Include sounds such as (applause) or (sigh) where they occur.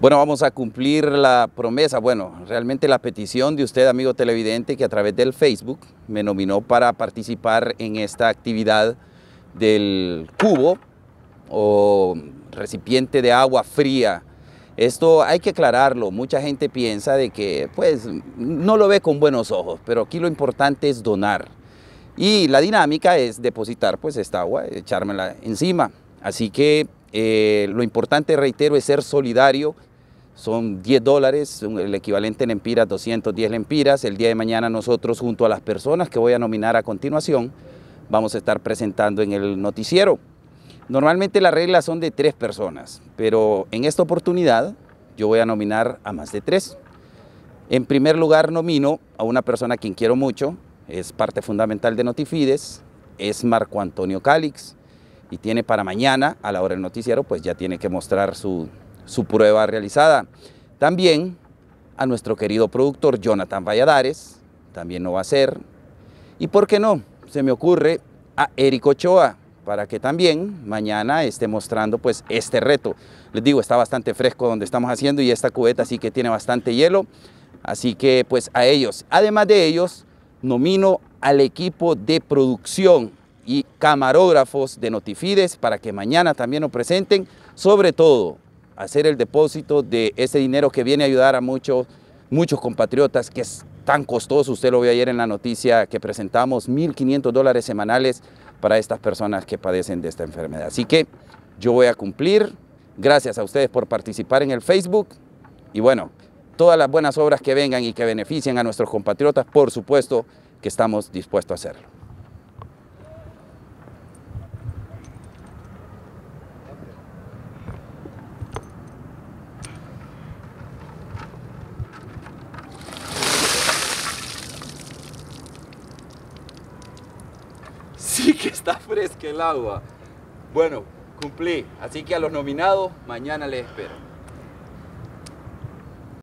Bueno, vamos a cumplir la promesa, bueno, realmente la petición de usted, amigo televidente, que a través del Facebook me nominó para participar en esta actividad del cubo o recipiente de agua fría. Esto hay que aclararlo, mucha gente piensa de que pues no lo ve con buenos ojos, pero aquí lo importante es donar. Y la dinámica es depositar pues esta agua, echármela encima. Así que eh, lo importante, reitero, es ser solidario son 10 dólares, el equivalente en empiras, 210 lempiras. El día de mañana nosotros, junto a las personas que voy a nominar a continuación, vamos a estar presentando en el noticiero. Normalmente las reglas son de tres personas, pero en esta oportunidad yo voy a nominar a más de tres. En primer lugar, nomino a una persona a quien quiero mucho, es parte fundamental de Notifides, es Marco Antonio Calix, y tiene para mañana, a la hora del noticiero, pues ya tiene que mostrar su su prueba realizada. También a nuestro querido productor Jonathan Valladares, también no va a ser. Y por qué no, se me ocurre a Eric Ochoa, para que también mañana esté mostrando pues este reto. Les digo, está bastante fresco donde estamos haciendo y esta cubeta sí que tiene bastante hielo. Así que pues a ellos, además de ellos, nomino al equipo de producción y camarógrafos de Notifides para que mañana también nos presenten, sobre todo hacer el depósito de ese dinero que viene a ayudar a muchos, muchos compatriotas que es tan costoso, usted lo vio ayer en la noticia que presentamos, 1.500 dólares semanales para estas personas que padecen de esta enfermedad. Así que yo voy a cumplir, gracias a ustedes por participar en el Facebook y bueno, todas las buenas obras que vengan y que beneficien a nuestros compatriotas, por supuesto que estamos dispuestos a hacerlo. (laughs) que está fresca el agua. Bueno, cumplí. Así que a los nominados, mañana les espero.